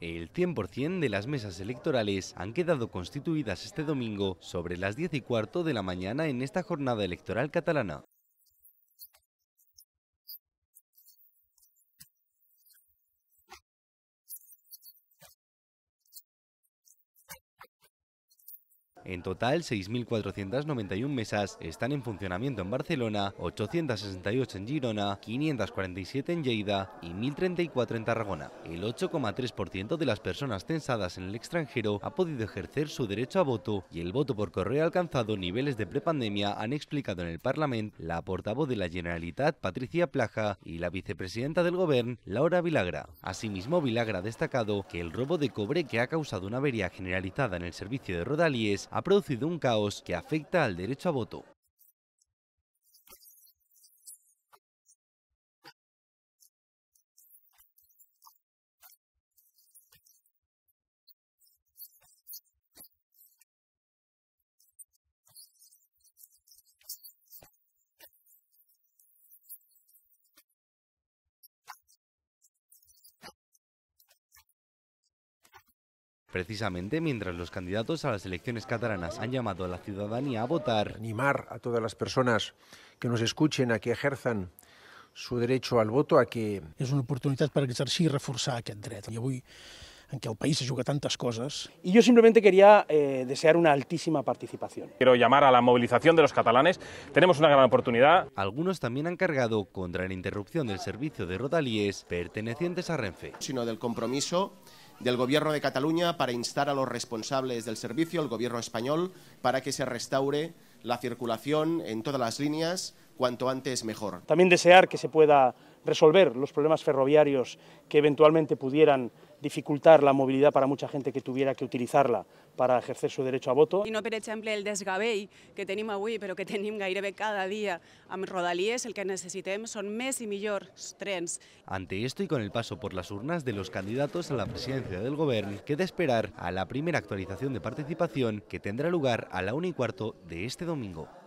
El 100% de las mesas electorales han quedado constituidas este domingo sobre las 10 y cuarto de la mañana en esta jornada electoral catalana. En total, 6.491 mesas están en funcionamiento en Barcelona, 868 en Girona, 547 en Lleida y 1.034 en Tarragona. El 8,3% de las personas censadas en el extranjero ha podido ejercer su derecho a voto y el voto por correo ha alcanzado niveles de prepandemia, han explicado en el Parlamento la portavoz de la Generalitat, Patricia Plaja, y la vicepresidenta del Gobierno, Laura Vilagra. Asimismo, Vilagra ha destacado que el robo de cobre que ha causado una avería generalizada en el servicio de Rodalies ha producido un caos que afecta al derecho a voto. Precisamente mientras los candidatos a las elecciones catalanas han llamado a la ciudadanía a votar. Animar a todas las personas que nos escuchen a que ejerzan su derecho al voto, a que... Es una oportunidad para exercir y reforzar aquest dret. Y avui en que el país se juega tantas cosas. Y yo simplemente quería eh, desear una altísima participación. Quiero llamar a la movilización de los catalanes. Tenemos una gran oportunidad. Algunos también han cargado contra la interrupción del servicio de Rodalies pertenecientes a Renfe. Sino del compromiso del Gobierno de Cataluña para instar a los responsables del servicio, el Gobierno español, para que se restaure la circulación en todas las líneas, cuanto antes mejor. También desear que se pueda resolver los problemas ferroviarios que eventualmente pudieran dificultar la movilidad para mucha gente que tuviera que utilizarla para ejercer su derecho a voto. Y no, por ejemplo el desgabell que tenim avui, pero que tenim gairebé cada día amb Rodalies, el que necesitemos, son mes y millors trens. Ante esto y con el paso por las urnas de los candidatos a la presidencia del gobierno, queda esperar a la primera actualización de participación que tendrá lugar a la 1 y cuarto de este domingo.